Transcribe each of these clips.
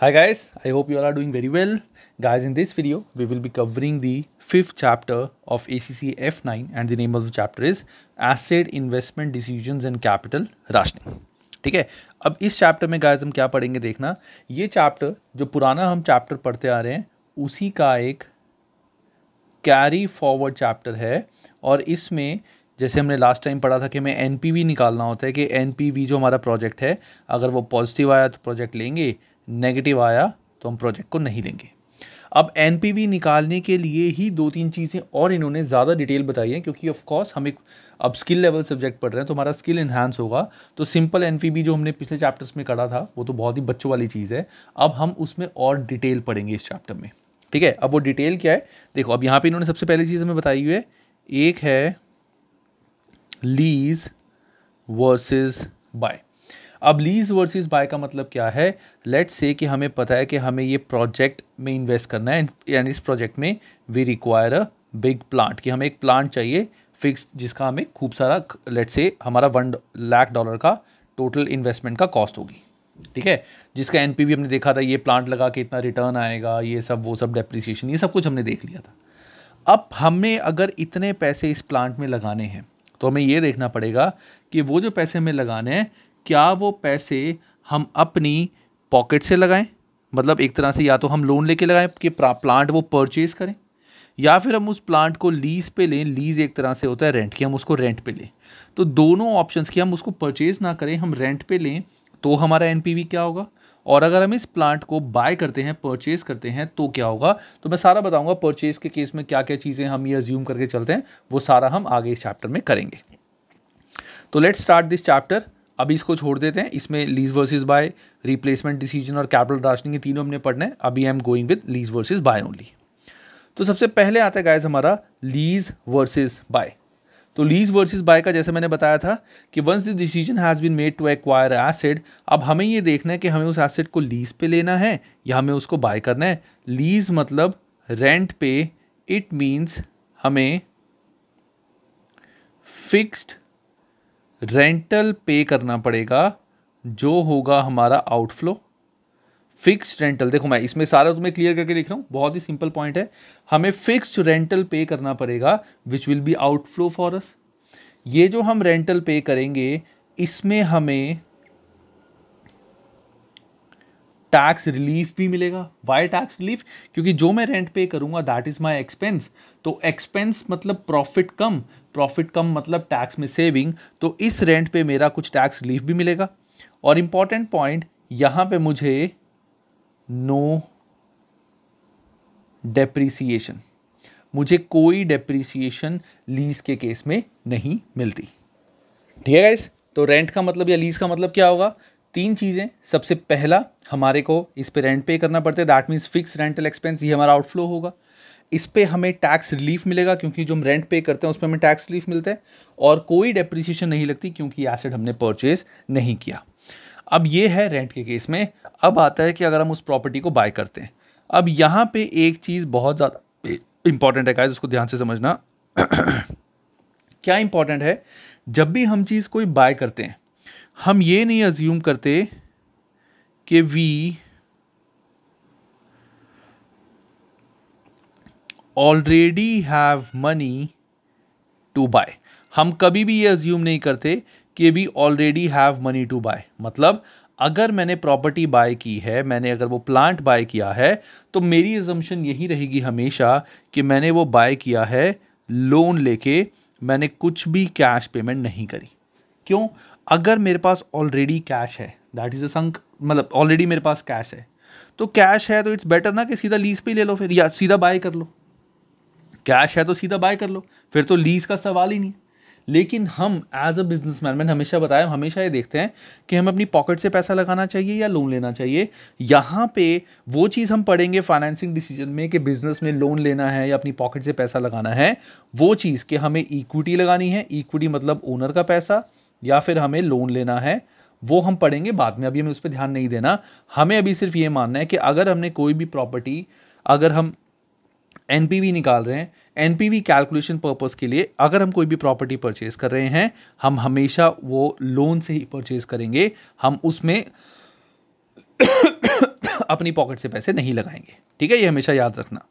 Hi guys, I hope you all are doing very well. Guys, in this video, we will be covering the fifth chapter of ACC F9 and the name of the chapter is Asset Investment Decisions and Capital Rationing. ठीक है अब इस chapter में guys हम क्या पढ़ेंगे देखना ये चैप्टर जो पुराना हम चैप्टर पढ़ते आ रहे हैं उसी का एक कैरी फॉरवर्ड चैप्टर है और इसमें जैसे हमने लास्ट टाइम पढ़ा था कि हमें एनपीवी निकालना होता है कि एनपीवी जो हमारा प्रोजेक्ट है अगर वो पॉजिटिव आया तो प्रोजेक्ट लेंगे नेगेटिव आया तो हम प्रोजेक्ट को नहीं लेंगे अब एन निकालने के लिए ही दो तीन चीज़ें और इन्होंने ज़्यादा डिटेल बताई है क्योंकि ऑफकोर्स हम एक अब स्किल लेवल सब्जेक्ट पढ़ रहे हैं तो हमारा स्किल इन्हांस होगा तो सिंपल एन जो हमने पिछले चैप्टर्स में करा था वो तो बहुत ही बच्चों वाली चीज़ है अब हम उसमें और डिटेल पढ़ेंगे इस चैप्टर में ठीक है अब वो डिटेल क्या है देखो अब यहाँ पर इन्होंने सबसे पहली चीज़ हमें बताई हुई है एक है लीज वर्सेज बाय अब लीज वर्सेस बाय का मतलब क्या है लेट्स से कि हमें पता है कि हमें ये प्रोजेक्ट में इन्वेस्ट करना है यानी इस प्रोजेक्ट में we require a big plant कि हमें एक प्लांट चाहिए फिक्स जिसका हमें खूब सारा लेट्स से हमारा वन लाख डॉलर का टोटल इन्वेस्टमेंट का कॉस्ट होगी ठीक है जिसका एन हमने देखा था ये प्लांट लगा के इतना रिटर्न आएगा ये सब वो सब डेप्रिसिएशन ये सब कुछ हमने देख लिया था अब हमें अगर इतने पैसे इस प्लांट में लगाने हैं तो हमें ये देखना पड़ेगा कि वो जो पैसे हमें लगाने हैं क्या वो पैसे हम अपनी पॉकेट से लगाएं मतलब एक तरह से या तो हम लोन लेके लगाएं कि प्लांट वो परचेज़ करें या फिर हम उस प्लांट को लीज पे लें लीज एक तरह से होता है रेंट की हम उसको रेंट पे लें तो दोनों ऑप्शंस की हम उसको परचेज़ ना करें हम रेंट पे लें तो हमारा एन क्या होगा और अगर हम इस प्लांट को बाय करते हैं परचेज़ करते हैं तो क्या होगा तो मैं सारा बताऊंगा परचेज़ के केस में क्या क्या चीज़ें हम ये अज्यूम करके चलते हैं वो सारा हम आगे इस चैप्टर में करेंगे तो लेट्स स्टार्ट दिस चैप्टर अभी इसको छोड़ देते हैं इसमें lease versus buy replacement decision और कैपिटल ड्राफ्टिंग ये तीनों हमने पढ़ने हैं अभी I am going with lease versus buy only तो सबसे पहले आता है गाइज हमारा लीज वर्सेस बाय तो लीज वर्सेस बाय का जैसे मैंने बताया था कि once the decision has been made to acquire asset अब हमें ये देखना है कि हमें उस एसेड को लीज पे लेना है या हमें उसको बाय करना है लीज मतलब रेंट पे इट मीन्स हमें फिक्स्ड रेंटल पे करना पड़ेगा जो होगा हमारा आउटफ्लो फिक्स्ड रेंटल देखो मैं इसमें सारा तुम्हें क्लियर करके लिख रहा हूँ बहुत ही सिंपल पॉइंट है हमें फिक्स्ड रेंटल पे करना पड़ेगा which will be outflow for us ये जो हम रेंटल पे करेंगे इसमें हमें टैक्स रिलीफ भी मिलेगा वाई टैक्स रिलीफ क्योंकि जो मैं रेंट पे करूंगा दैट इज़ माई एक्सपेंस तो एक्सपेंस मतलब प्रॉफिट कम प्रॉफिट कम मतलब टैक्स में सेविंग तो इस रेंट पे मेरा कुछ टैक्स रिलीफ भी मिलेगा और इम्पॉर्टेंट पॉइंट यहाँ पे मुझे नो डेप्रीसीशन मुझे कोई डेप्रीसिएशन लीज के केस में नहीं मिलती ठीक है गाइस तो रेंट का मतलब या लीज का मतलब क्या होगा तीन चीज़ें सबसे पहला हमारे को इस पे रेंट पे करना पड़ता है that means fix rental expense ये हमारा आउटफ्लो होगा इस पर हमें टैक्स रिलीफ मिलेगा क्योंकि जो हम रेंट पे करते हैं उस पर हमें टैक्स रिलीफ मिलता है और कोई डेप्रिसिएशन नहीं लगती क्योंकि एसेट हमने परचेज नहीं किया अब ये है रेंट के केस में अब आता है कि अगर हम उस प्रॉपर्टी को बाय करते हैं अब यहाँ पे एक चीज़ बहुत ज़्यादा इंपॉर्टेंट है गाइस उसको ध्यान से समझना क्या इंपॉर्टेंट है जब भी हम चीज़ कोई बाय करते हैं हम ये नहीं अज्यूम करते कि we already have money to buy हम कभी भी ये अज्यूम नहीं करते कि we already have money to buy मतलब अगर मैंने प्रॉपर्टी बाय की है मैंने अगर वो प्लांट बाय किया है तो मेरी एजम्पन यही रहेगी हमेशा कि मैंने वो बाय किया है लोन लेके मैंने कुछ भी कैश पेमेंट नहीं करी क्यों अगर मेरे पास ऑलरेडी कैश है दैट इज़ अ संक मतलब ऑलरेडी मेरे पास कैश है तो कैश है तो इट्स बेटर ना कि सीधा लीज पे ले लो फिर या सीधा बाय कर लो कैश है तो सीधा बाय कर लो फिर तो लीज का सवाल ही नहीं लेकिन हम एज अ बिजनेस मैन मैंने हमेशा बताया हम हमेशा ये देखते हैं कि हमें अपनी पॉकेट से पैसा लगाना चाहिए या लोन लेना चाहिए यहाँ पे वो चीज़ हम पढ़ेंगे फाइनेंसिंग डिसीजन में कि बिजनेस में लोन लेना है या अपनी पॉकेट से पैसा लगाना है वो चीज़ कि हमें इक्विटी लगानी है इक्विटी मतलब ओनर का पैसा या फिर हमें लोन लेना है वो हम पढ़ेंगे बाद में अभी हमें उस पर ध्यान नहीं देना हमें अभी सिर्फ ये मानना है कि अगर हमने कोई भी प्रॉपर्टी अगर हम एन निकाल रहे हैं N P V calculation purpose के लिए अगर हम कोई भी प्रॉपर्टी परचेज कर रहे हैं हम हमेशा वो लोन से ही परचेज करेंगे हम उसमें अपनी पॉकेट से पैसे नहीं लगाएंगे ठीक है ये हमेशा याद रखना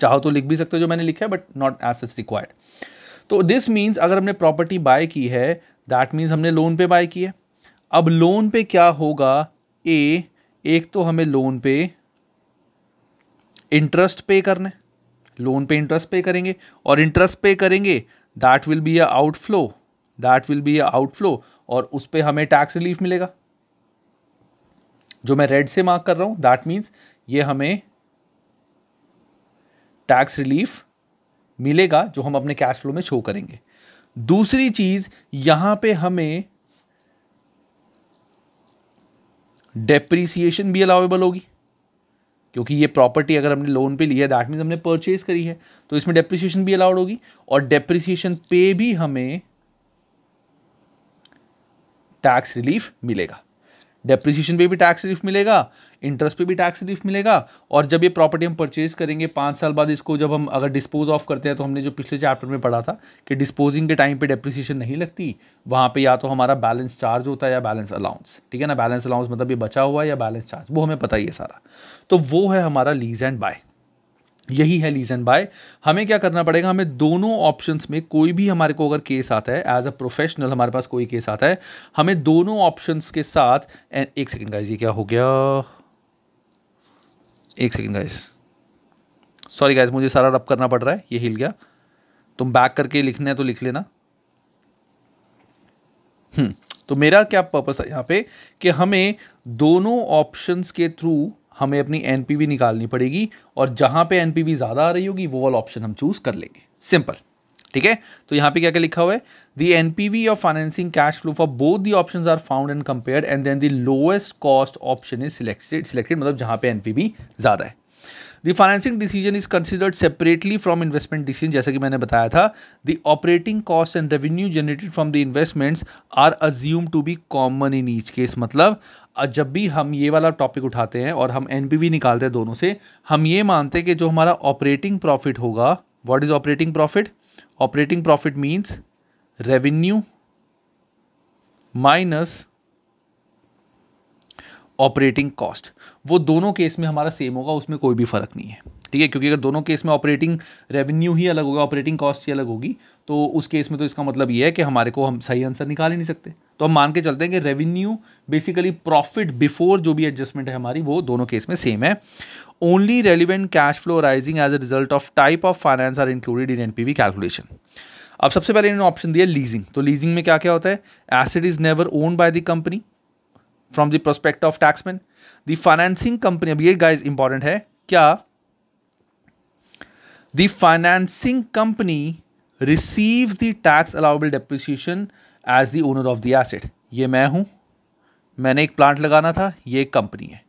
चाहो तो लिख भी सकते हो जो मैंने लिखा है but not as such required तो दिस मीन्स अगर हमने प्रॉपर्टी बाय की है दैट मीन्स हमने लोन पे बाय की है अब लोन पे क्या होगा ए एक तो हमें लोन पे इंटरेस्ट पे करना है लोन पे इंटरेस्ट पे करेंगे और इंटरेस्ट पे करेंगे that will be a outflow that will be a outflow और उस पर हमें टैक्स रिलीफ मिलेगा जो मैं रेड से मार्क कर रहा हूं दैट मीन्स ये हमें टैक्स रिलीफ मिलेगा जो हम अपने कैश फ्लो में शो करेंगे दूसरी चीज़ यहां पे हमें डेप्रिसिएशन भी अलाउेबल होगी क्योंकि ये प्रॉपर्टी अगर हमने लोन पे लिया है दैट मीन्स हमने परचेज करी है तो इसमें डेप्रिसिएशन भी अलाउड होगी और डेप्रिसिएशन पे भी हमें टैक्स रिलीफ मिलेगा डेप्रिसिएशन पे भी टैक्स रिलीफ मिलेगा इंटरेस्ट पे भी टैक्स रिलीफ मिलेगा और जब ये प्रॉपर्टी हम परचेज करेंगे पाँच साल बाद इसको जब हम अगर डिस्पोज ऑफ करते हैं तो हमने जो पिछले चैप्टर में पढ़ा था कि डिस्पोजिंग के टाइम पर डेप्रिसिएशन नहीं लगती वहाँ पर या तो हमारा बैलेंस चार्ज होता है या बैलेंस अलाउंस ठीक है ना बैलेंस अलाउंस मतलब ये बचा हुआ है या बैलेंस चार्ज वो हमें पता ही है सारा तो वो है हमारा लीज एंड बाय यही है लीज एंड बाय हमें क्या करना पड़ेगा हमें दोनों ऑप्शंस में कोई भी हमारे को अगर केस आता है एज अ प्रोफेशनल हमारे पास कोई केस आता है हमें दोनों ऑप्शंस के साथ एक सेकेंड गाइस ये क्या हो गया एक सेकेंड गाइस सॉरी गाइस मुझे सारा रब करना पड़ रहा है ये हिल गया तुम बैक करके लिखना है तो लिख लेना हम्म, तो मेरा क्या पर्पस है यहाँ पे कि हमें दोनों ऑप्शंस के थ्रू हमें अपनी एनपीवी निकालनी पड़ेगी और जहां पे एनपीवी ज़्यादा आ रही होगी वो वाला ऑप्शन हम चूज़ कर लेंगे सिंपल ठीक है तो यहाँ पे क्या क्या लिखा हुआ है the NPV of financing cash flow for both the option are found and compared and then the lowest cost option is selected selected मतलब जहाँ पे एनपीवी ज़्यादा है the financing decision is considered separately from investment decision जैसा कि मैंने बताया था the operating cost and revenue generated from the investments are assume to be common in each case मतलब जब भी हम ये वाला टॉपिक उठाते हैं और हम एन निकालते हैं दोनों से हम ये मानते हैं कि जो हमारा ऑपरेटिंग प्रॉफिट होगा what is operating profit operating profit means revenue minus operating cost वो दोनों केस में हमारा सेम होगा उसमें कोई भी फर्क नहीं है ठीक है क्योंकि अगर दोनों केस में ऑपरेटिंग रेवेन्यू ही अलग होगा ऑपरेटिंग कॉस्ट ही अलग होगी तो उस केस में तो इसका मतलब ये है कि हमारे को हम सही आंसर निकाल ही नहीं सकते तो हम मान के चलते हैं कि रेवेन्यू बेसिकली प्रॉफिट बिफोर जो भी एडजस्टमेंट है हमारी वो दोनों केस में सेम है only relevant cash flow rising as a result of type of finance are included in NPV calculation अब सबसे पहले इन्होंने ऑप्शन दिया लीजिंग तो लीजिंग में क्या क्या होता है asset is never own by the company from the prospect of taxman the financing company अब ये गाइज इंपॉर्टेंट है क्या the financing company receives the tax allowable depreciation as the owner of the asset ये मैं हूँ मैंने एक plant लगाना था ये कंपनी है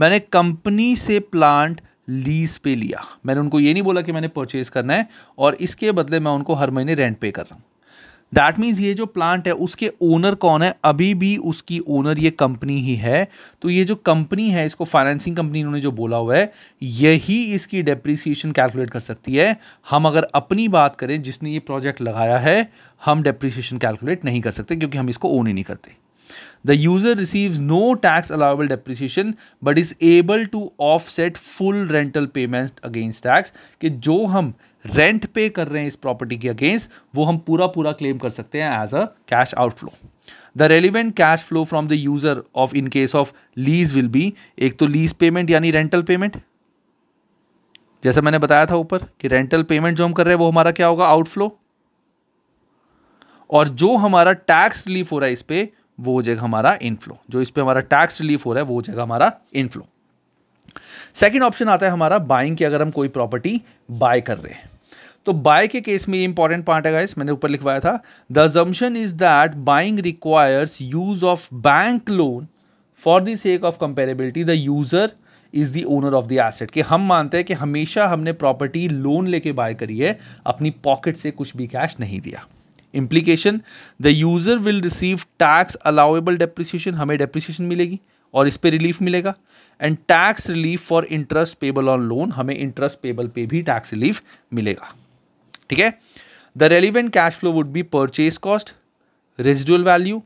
मैंने कंपनी से प्लांट लीज पे लिया मैंने उनको ये नहीं बोला कि मैंने परचेज करना है और इसके बदले मैं उनको हर महीने रेंट पे कर रहा हूँ दैट मीन्स ये जो प्लांट है उसके ओनर कौन है अभी भी उसकी ओनर ये कंपनी ही है तो ये जो कंपनी है इसको फाइनेंसिंग कंपनी इन्होंने जो बोला हुआ है यही इसकी डेप्रिसिएशन कैलकुलेट कर सकती है हम अगर अपनी बात करें जिसने ये प्रोजेक्ट लगाया है हम डेप्रिसिएशन कैलकुलेट नहीं कर सकते क्योंकि हम इसको ओन ही नहीं करते user receive no tax tax allowable but is able to offset full rental payment against tax कि जो हम रेंट पे कर रहे हैं इस प्रॉपर्टी के अगेंस्ट वो हम पूरा पूरा क्लेम कर सकते हैं as a cash outflow the relevant cash flow from the user of in case of lease will be एक तो लीज पेमेंट यानी रेंटल पेमेंट जैसे मैंने बताया था ऊपर कि रेंटल पेमेंट जो हम कर रहे हैं वो हमारा क्या होगा आउटफ्लो और जो हमारा टैक्स रिलीफ हो रहा है इस पे वो हो जाएगा हमारा इनफ्लो जो इस पे हमारा टैक्स रिलीफ हो रहा है वो हो जाएगा हमारा इनफ्लो सेकेंड ऑप्शन आता है हमारा बाइंग की अगर हम कोई प्रॉपर्टी बाय कर रहे हैं तो बाय के केस में ये इंपॉर्टेंट पार्ट है गाइस मैंने ऊपर लिखवाया था the assumption is that buying requires use of bank loan for the sake of comparability the user is the owner of the asset कि हम मानते हैं कि हमेशा हमने प्रॉपर्टी लोन लेके बाय करी है अपनी पॉकेट से कुछ भी कैश नहीं दिया implication the user will receive tax allowable depreciation हमें डेप्रिसिएशन मिलेगी और इस पर रिलीफ मिलेगा and tax relief for interest payable on loan हमें इंटरेस्ट पेबल पे भी टैक्स रिलीफ मिलेगा ठीक है the relevant cash flow would be purchase cost residual value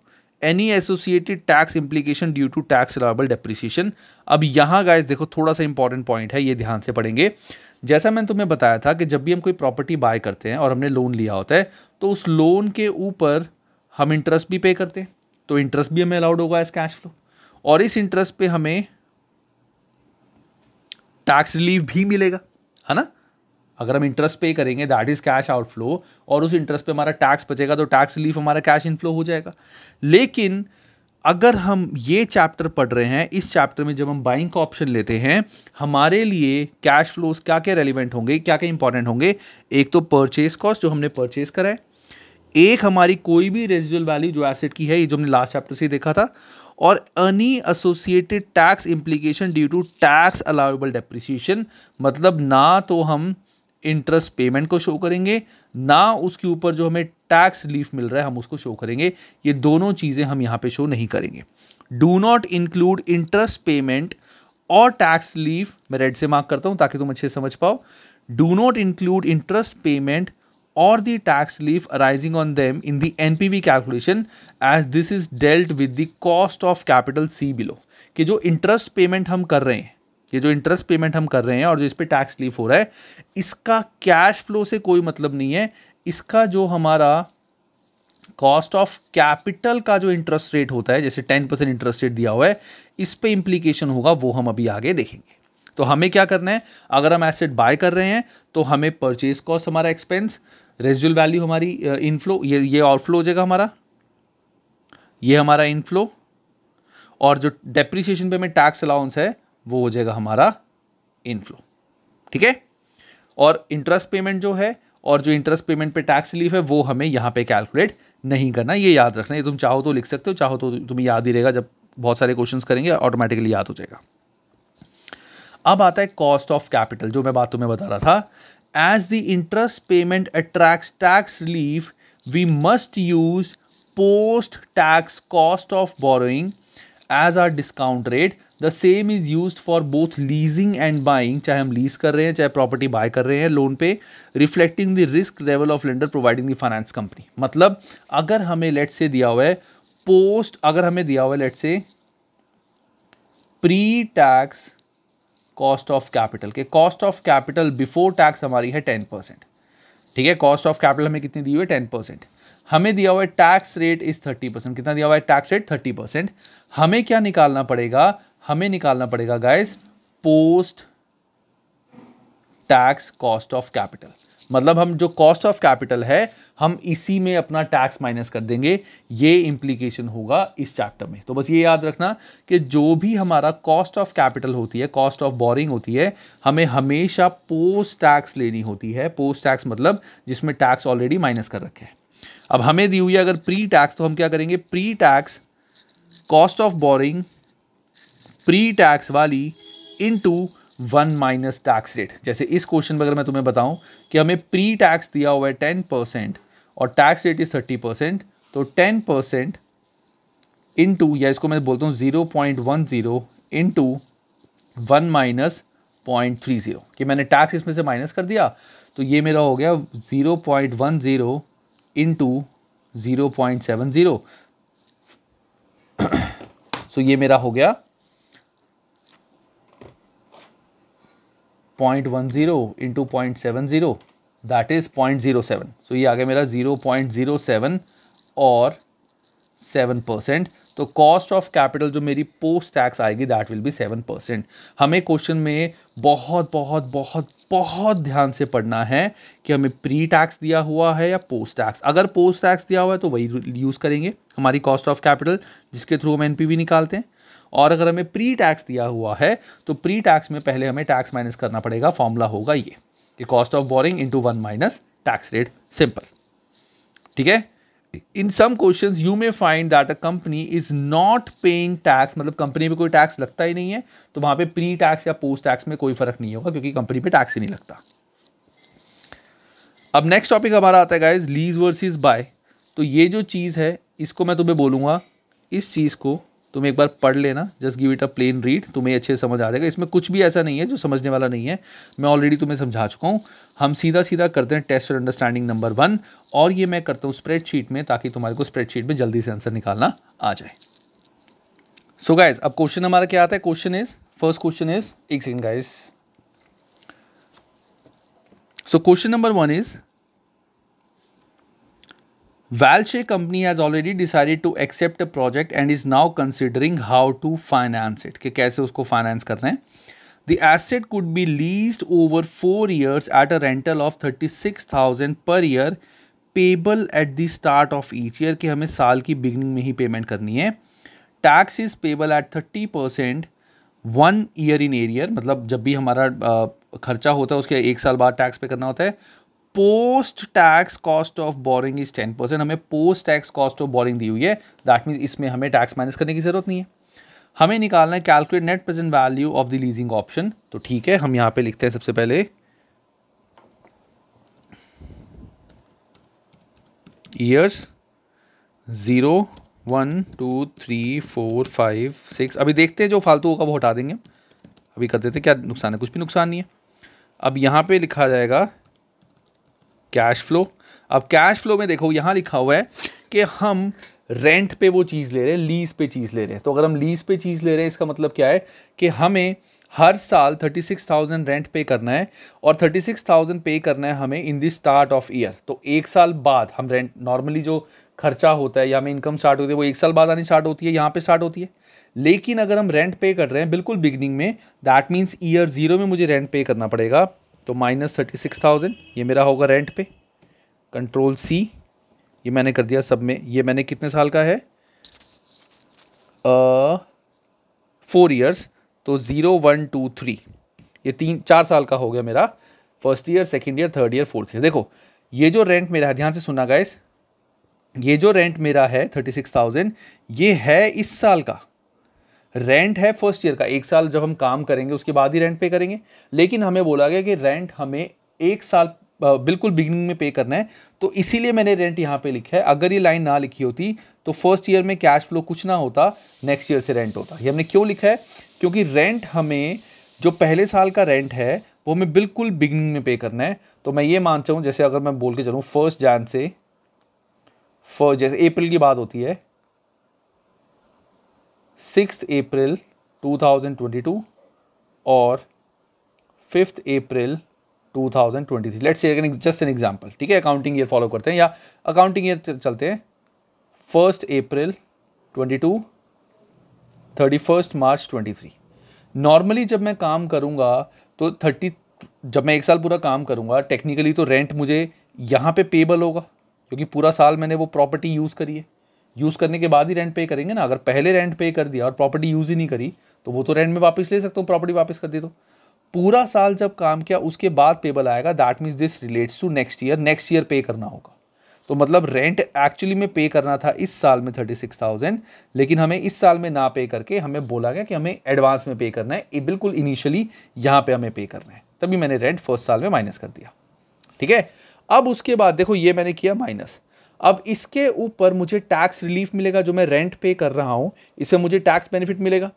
any associated tax implication due to tax allowable depreciation अब यहाँ guys देखो थोड़ा सा इंपॉर्टेंट पॉइंट है ये ध्यान से पढ़ेंगे जैसा मैंने तुम्हें बताया था कि जब भी हम कोई प्रॉपर्टी बाय करते हैं और हमने लोन लिया होता है तो उस लोन के ऊपर हम इंटरेस्ट भी पे करते हैं तो इंटरेस्ट भी हमें अलाउड होगा इस कैश फ्लो और इस इंटरेस्ट पे हमें टैक्स रिलीफ भी मिलेगा है ना अगर हम इंटरेस्ट पे करेंगे दैट इज कैश आउटफ्लो और उस इंटरेस्ट पे हमारा टैक्स बचेगा तो टैक्स रिलीफ हमारा कैश इनफ्लो हो जाएगा लेकिन अगर हम ये चैप्टर पढ़ रहे हैं इस चैप्टर में जब हम बाइंग का ऑप्शन लेते हैं हमारे लिए कैश फ्लोज क्या क्या रेलिवेंट होंगे क्या क्या इंपॉर्टेंट होंगे एक तो परचेज कॉस्ट जो हमने परचेज करा है एक हमारी कोई भी रेजिडुअल वैल्यू जो एसेट की है ये जो हमने लास्ट चैप्टर से देखा था और any associated tax implication due to tax allowable depreciation मतलब ना तो हम इंटरेस्ट पेमेंट को शो करेंगे ना उसके ऊपर जो हमें टैक्स रिलीफ मिल रहा है हम उसको शो करेंगे ये दोनों चीज़ें हम यहाँ पे शो नहीं करेंगे do not include interest payment और टैक्स रिलीफ मैं रेड से मार्क करता हूँ ताकि तुम अच्छे समझ पाओ do not include interest payment tax relief arising on them in the N P V calculation as this is dealt with the cost of capital see below कि जो इंटरेस्ट पेमेंट हम कर रहे हैं ये जो इंटरेस्ट पेमेंट हम कर रहे हैं और जो इस पर टैक्स रिलीफ हो रहा है इसका कैश फ्लो से कोई मतलब नहीं है इसका जो हमारा कॉस्ट ऑफ कैपिटल का जो इंटरेस्ट रेट होता है जैसे टेन परसेंट इंटरेस्ट रेट दिया हुआ है इस पर इम्प्लीकेशन होगा वो हम अभी आगे देखेंगे तो हमें क्या करना है अगर हम एसेट बाय कर रहे हैं तो हमें परचेज कॉस्ट हमारा एक्सपेंस रेजुअल वैल्यू हमारी इनफ्लो ये ये आउटफ्लो हो जाएगा हमारा ये हमारा इनफ्लो और जो डेप्रिसिएशन पे हमें टैक्स अलाउंस है वो हो जाएगा हमारा इनफ्लो ठीक है और इंटरेस्ट पेमेंट जो है और जो इंटरेस्ट पेमेंट पे टैक्स रिलीफ है वो हमें यहाँ पे कैलकुलेट नहीं करना ये याद रखना ये तुम चाहो तो लिख सकते हो चाहो तो तुम्हें याद ही रहेगा जब बहुत सारे क्वेश्चंस करेंगे ऑटोमेटिकली याद हो जाएगा अब आता है कॉस्ट ऑफ कैपिटल जो मैं बात तुम्हें बता रहा था as the interest payment attract tax relief we must use post tax cost of borrowing as our discount rate the same is use for both leasing and buying चाहे हम lease कर रहे हैं चाहे प्रॉपर्टी बाय कर रहे हैं loan पे reflecting the risk level of lender providing the finance company मतलब अगर हमें लेट से दिया हुआ है पोस्ट अगर हमें दिया हुआ है लेट से pre tax cost of capital के cost of capital before tax हमारी है टेन परसेंट ठीक है कॉस्ट ऑफ कैपिटल हमें कितनी दी हुई है टेन परसेंट हमें दिया हुआ है tax rate is thirty percent कितना दिया हुआ है टैक्स रेट थर्टी परसेंट हमें क्या निकालना पड़ेगा हमें निकालना पड़ेगा guys post tax cost of capital मतलब हम जो कॉस्ट ऑफ कैपिटल है हम इसी में अपना टैक्स माइनस कर देंगे ये इम्प्लीकेशन होगा इस चैप्टर में तो बस ये याद रखना कि जो भी हमारा कॉस्ट ऑफ कैपिटल होती है कॉस्ट ऑफ बोरिंग होती है हमें हमेशा पोस्ट टैक्स लेनी होती है पोस्ट टैक्स मतलब जिसमें टैक्स ऑलरेडी माइनस कर रखे हैं अब हमें दी हुई है अगर प्री टैक्स तो हम क्या करेंगे pre tax cost of borrowing pre tax वाली into one minus tax rate जैसे इस क्वेश्चन में अगर मैं तुम्हें बताऊं कि हमें प्री टैक्स दिया हुआ है टेन परसेंट और tax rate is thirty percent तो टेन परसेंट इन टू या इसको मैं बोलता हूँ zero point one zero into one minus point three zero कि मैंने टैक्स इसमें से माइनस कर दिया तो ये मेरा हो गया zero point one zero into zero point seven zero so ये मेरा हो गया point point one zero into seven zero that is point zero seven so ये आ गया मेरा सेवन और सेवन परसेंट तो कॉस्ट ऑफ कैपिटल जो मेरी पोस्ट टैक्स आएगी that will be seven percent हमें क्वेश्चन में बहुत बहुत बहुत बहुत ध्यान से पढ़ना है कि हमें प्री टैक्स दिया हुआ है या पोस्ट टैक्स अगर पोस्ट टैक्स दिया हुआ है तो वही यूज़ करेंगे हमारी कॉस्ट ऑफ कैपिटल जिसके थ्रू हम एन निकालते हैं और अगर हमें प्री टैक्स दिया हुआ है तो प्री टैक्स में पहले हमें टैक्स माइनस करना पड़ेगा फॉर्मूला होगा ये कि cost of borrowing into one minus tax rate simple ठीक है in some question you may find that a company is not paying tax मतलब कंपनी पे कोई टैक्स लगता ही नहीं है तो वहां पे प्री टैक्स या पोस्ट टैक्स में कोई फर्क नहीं होगा क्योंकि कंपनी पे टैक्स ही नहीं लगता अब नेक्स्ट टॉपिक हमारा आता है गाइज लीज वर्सेस बाय तो ये जो चीज़ है इसको मैं तुम्हें बोलूँगा इस चीज़ को तुम एक बार पढ़ लेना just give it a plain read तुम्हें अच्छे से समझ आ जाएगा इसमें कुछ भी ऐसा नहीं है जो समझने वाला नहीं है मैं ऑलरेडी तुम्हें समझा चुका हूँ हम सीधा सीधा करते हैं टेस्ट और अंडरस्टैंडिंग नंबर वन और ये मैं करता हूँ स्प्रेडशीट में ताकि तुम्हारे को स्प्रेडशीट में जल्दी से आंसर निकालना आ जाए सो so गाइज अब क्वेश्चन हमारा क्या आता है question is first question is एक second guys so question number one is Valche company has already decided to accept a project and is now considering how to finance it. कि कैसे उसको finance कर रहे हैं the asset could be lease over four years at a rental of thirty six thousand per year payable at the start of each year कि हमें साल की बिगनिंग में ही पेमेंट करनी है tax is payable at thirty percent one year in arrear मतलब जब भी हमारा खर्चा होता है उसके एक साल बाद टैक्स पे करना होता है post tax cost of borrowing is ten percent हमें post tax cost of borrowing दी हुई है दैट मीन्स इसमें हमें टैक्स माइनस करने की जरूरत नहीं है हमें निकालना है calculate net present value of the leasing option तो ठीक है हम यहां पे लिखते हैं सबसे पहले years zero one two three four five six अभी देखते हैं जो फालतू होगा वो हटा देंगे अभी कर देते क्या नुकसान है कुछ भी नुकसान नहीं है अब यहाँ पे लिखा जाएगा कैश फ्लो अब कैश फ्लो में देखो यहाँ लिखा हुआ है कि हम रेंट पे वो चीज़ ले रहे हैं लीज पे चीज़ ले रहे हैं तो अगर हम लीज पे चीज़ ले रहे हैं इसका मतलब क्या है कि हमें हर साल थर्टी सिक्स थाउजेंड रेंट पे करना है और थर्टी सिक्स थाउजेंड पे करना है हमें in the start of year तो एक साल बाद हम रेंट नॉर्मली जो खर्चा होता है या हमें इनकम स्टार्ट होती है वो एक साल बाद आनी स्टार्ट होती है यहाँ पे स्टार्ट होती है लेकिन अगर हम रेंट पे कर रहे हैं बिल्कुल बिगनिंग में दैट मीन्स ईयर ज़ीरो में मुझे रेंट पे करना पड़ेगा तो माइनस थर्टी सिक्स थाउजेंड ये मेरा होगा रेंट पे कंट्रोल सी ये मैंने कर दिया सब में ये मैंने कितने साल का है फोर uh, ईयर्स तो ज़ीरो वन टू थ्री ये तीन चार साल का हो गया मेरा first year second year third year fourth year देखो ये जो रेंट मेरा है ध्यान से सुना गाइस ये जो रेंट मेरा है थर्टी सिक्स थाउजेंड ये है इस साल का रेंट है फर्स्ट ईयर का एक साल जब हम काम करेंगे उसके बाद ही रेंट पे करेंगे लेकिन हमें बोला गया कि रेंट हमें एक साल बिल्कुल बिगिनिंग में पे करना है तो इसीलिए मैंने रेंट यहाँ पे लिखा है अगर ये लाइन ना लिखी होती तो फर्स्ट ईयर में कैश फ्लो कुछ ना होता नेक्स्ट ईयर से रेंट होता ये हमने क्यों लिखा है क्योंकि रेंट हमें जो पहले साल का रेंट है वो हमें बिल्कुल बिगनिंग में पे करना है तो मैं ये मानता हूँ जैसे अगर मैं बोल के चलूँ फर्स्ट जैन से फर्स्ट जैसे अप्रैल की बात होती है सिक्स अप्रैल 2022 और fifth April 2023 let's say just an example ठीक है अकाउंटिंग ईयर फॉलो करते हैं या अकाउंटिंग ईयर चलते हैं first April 22 thirty first March 23 normally जब मैं काम करूँगा तो थर्टी जब मैं एक साल पूरा काम करूँगा टेक्निकली तो रेंट मुझे यहाँ पे पेबल होगा क्योंकि पूरा साल मैंने वो प्रॉपर्टी यूज़ करी है यूज़ करने के बाद ही रेंट पे करेंगे ना अगर पहले रेंट पे कर दिया और प्रॉपर्टी यूज़ ही नहीं करी तो वो तो रेंट में वापस ले सकता हूँ प्रॉपर्टी वापस कर दी तो पूरा साल जब काम किया उसके बाद पेबल आएगा that means this relates to next year next year pay करना होगा तो मतलब रेंट एक्चुअली में पे करना था इस साल में थर्टी सिक्स थाउजेंड लेकिन हमें इस साल में ना पे करके हमें बोला गया कि हमें एडवांस में पे करना है बिल्कुल इनिशियली यहाँ पे हमें पे करना है तभी मैंने रेंट फर्स्ट साल में माइनस कर दिया ठीक है अब उसके बाद देखो ये मैंने किया माइनस अब इसके ऊपर मुझे टैक्स रिलीफ मिलेगा जो मैं रेंट पे कर रहा हूँ इससे मुझे टैक्स बेनिफिट मिलेगा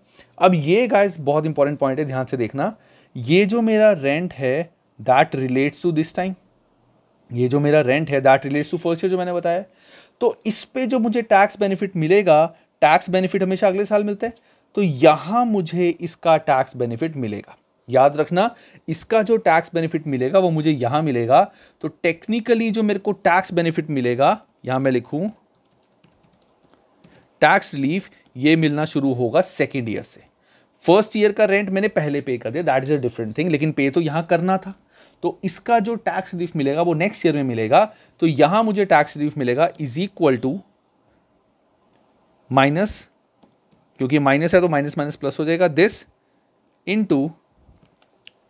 अब ये गाइस बहुत इंपॉर्टेंट पॉइंट है ध्यान से देखना ये जो मेरा रेंट है that relates to this time ये जो मेरा रेंट है that relates to first year जो मैंने बताया तो इस पर जो मुझे टैक्स बेनिफिट मिलेगा टैक्स बेनिफिट हमेशा अगले साल मिलते हैं तो यहाँ मुझे इसका टैक्स बेनिफिट मिलेगा याद रखना इसका जो टैक्स बेनिफिट मिलेगा वो मुझे यहाँ मिलेगा तो टेक्निकली जो मेरे को टैक्स बेनिफिट मिलेगा यहां मैं लिखूं टैक्स रिलीफ ये मिलना शुरू होगा सेकेंड ईयर से फर्स्ट ईयर का रेंट मैंने पहले पे कर दिया that is a different thing लेकिन पे तो यहां करना था तो इसका जो टैक्स रिलीफ मिलेगा वो नेक्स्ट ईयर में मिलेगा तो यहां मुझे टैक्स रिलीफ मिलेगा इज इक्वल टू माइनस क्योंकि माइनस है तो माइनस माइनस प्लस हो जाएगा this into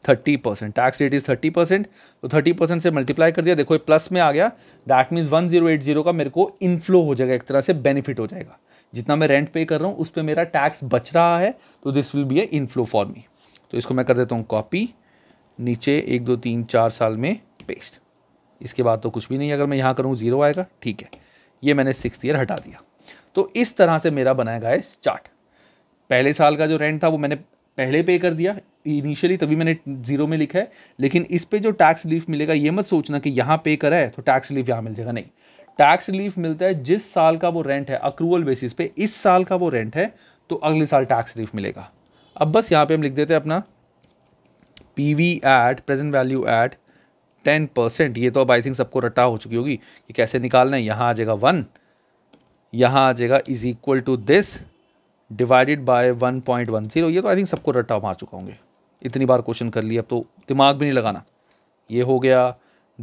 thirty percent tax rate is thirty percent तो थर्टी परसेंट से मल्टीप्लाई कर दिया देखो ये प्लस में आ गया that means one zero eight zero का मेरे को इनफ्लो हो जाएगा एक तरह से बेनिफिट हो जाएगा जितना मैं रेंट पे कर रहा हूँ उस पर मेरा टैक्स बच रहा है तो this will be a inflow for me तो इसको मैं कर देता हूँ कॉपी नीचे एक दो तीन चार साल में पेस्ट इसके बाद तो कुछ भी नहीं अगर मैं यहाँ करूँ जीरो आएगा ठीक है ये मैंने सिक्स ईयर हटा दिया तो इस तरह से मेरा बनाया गया है चार्ट पहले साल का जो रेंट था वो मैंने पहले पे कर दिया इनिशियली तभी मैंने जीरो में लिखा है लेकिन इस पे जो टैक्स रिलीफ मिलेगा ये मत सोचना कि यहाँ पे करा है तो टैक्स रिलीफ यहाँ मिल जाएगा नहीं टैक्स रिलीफ मिलता है जिस साल का वो रेंट है अक्रूवल बेसिस पे इस साल का वो रेंट है तो अगले साल टैक्स रिलीफ मिलेगा अब बस यहाँ पे हम लिख देते हैं अपना P V at present value at ten percent ये तो अब आई थिंक सबको रट्टा हो चुकी होगी कि कैसे निकालना है यहाँ आ जाएगा वन यहाँ आ जाएगा is equal to this divided by 1.10 ये तो आई थिंक सबको रट्टा मार चुका होंगे इतनी बार क्वेश्चन कर लिया अब तो दिमाग भी नहीं लगाना ये हो गया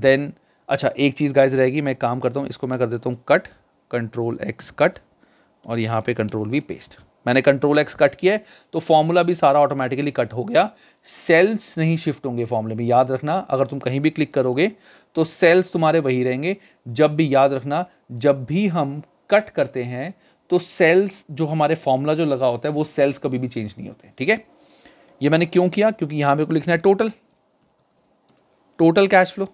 देन अच्छा एक चीज़ गाइज रहेगी मैं काम करता हूँ इसको मैं कर देता हूँ कट कंट्रोल एक्स कट और यहाँ पे कंट्रोल वी पेस्ट मैंने कंट्रोल एक्स कट किया है तो फॉर्मूला भी सारा ऑटोमेटिकली कट हो गया सेल्स नहीं शिफ्ट होंगे फॉर्मूले में याद रखना अगर तुम कहीं भी क्लिक करोगे तो सेल्स तुम्हारे वही रहेंगे जब भी याद रखना जब भी हम कट करते हैं तो सेल्स जो हमारे फॉर्मूला जो लगा होता है वो सेल्स कभी भी चेंज नहीं होते ठीक है ये मैंने क्यों किया क्योंकि यहां मेरे को लिखना है टोटल टोटल कैश फ्लो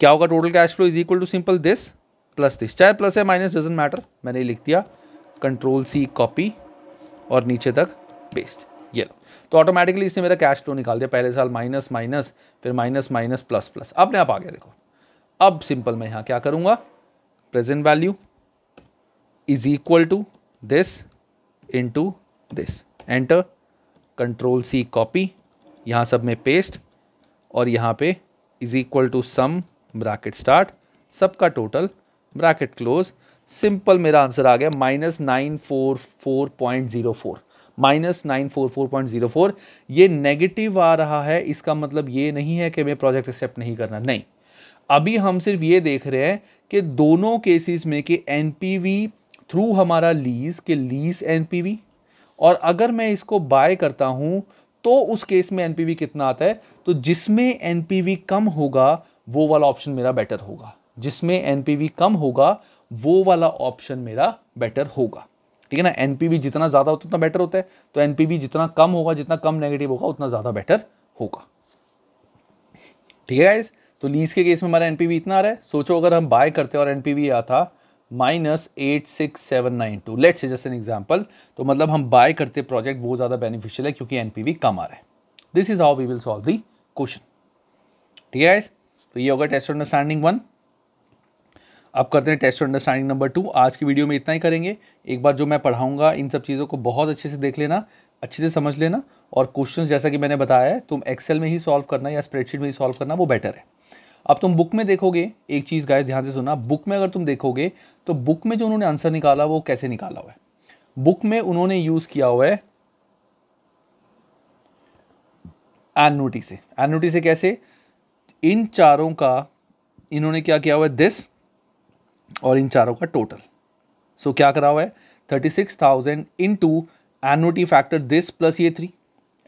क्या होगा total cash flow is equal to simple this plus this चाहे प्लस है माइनस डजेंट मैटर मैंने लिख दिया कंट्रोल सी कॉपी और नीचे तक पेस्ट ये लो तो ऑटोमेटिकली इसने मेरा कैश फ्लो निकाल दिया पहले साल माइनस माइनस फिर माइनस माइनस प्लस प्लस अपने आप आ गया देखो अब सिंपल मैं यहाँ क्या करूँगा present value equal to this into this enter control C copy यहाँ सब में पेस्ट और यहाँ पे is equal to sum bracket start सबका टोटल ब्रैकेट क्लोज सिंपल मेरा आंसर आ गया minus nine four four point zero four minus nine four four point zero four ये नेगेटिव आ रहा है इसका मतलब ये नहीं है कि हमें प्रोजेक्ट एक्सेप्ट नहीं करना नहीं अभी हम सिर्फ ये देख रहे हैं कि दोनों केसेस में कि एन पी वी थ्रू हमारा लीज के लीज एनपीवी और अगर मैं इसको बाय करता हूँ तो उस केस में एनपीवी कितना आता है तो जिसमें एनपीवी कम होगा वो वाला ऑप्शन मेरा बेटर होगा जिसमें एनपीवी कम होगा वो वाला ऑप्शन मेरा बेटर होगा ठीक है ना एनपीवी जितना ज़्यादा होता है उतना बेटर होता है तो एनपीवी जितना कम होगा जितना कम नेगेटिव होगा उतना ज़्यादा बेटर होगा ठीक है गाइज तो लीज के केस में हमारा एनपीवी इतना आ रहा है सोचो अगर हम बाय करते और एनपीवी आता minus eight six seven nine two let से जस्ट एन एग्जाम्पल तो मतलब हम बाय करते प्रोजेक्ट बहुत ज़्यादा बेनिफिशियल है क्योंकि एनपीवी कम आ रहा है this is how we will solve the question ठीक है तो ये होगा टेस्ट अंडरस्टैंडिंग वन अब करते हैं टेस्ट अंडरस्टैंडिंग नंबर टू आज की वीडियो में इतना ही करेंगे एक बार जो मैं पढ़ाऊंगा इन सब चीज़ों को बहुत अच्छे से देख लेना अच्छे से समझ लेना और क्वेश्चन जैसा कि मैंने बताया है तुम एक्सेल में ही सॉल्व करना या स्प्रेडशीट में ही सॉल्व करना वो बेटर है अब तुम बुक में देखोगे एक चीज़ गाय ध्यान से सुना बुक में अगर तुम देखोगे तो बुक में जो उन्होंने आंसर निकाला वो कैसे निकाला हुआ है बुक में उन्होंने यूज़ किया हुआ है एनोटी से एनोटी से कैसे इन चारों का इन्होंने क्या किया हुआ है दिस और इन चारों का टोटल सो so, क्या करा हुआ है thirty six thousand into annuity factor this plus ये थ्री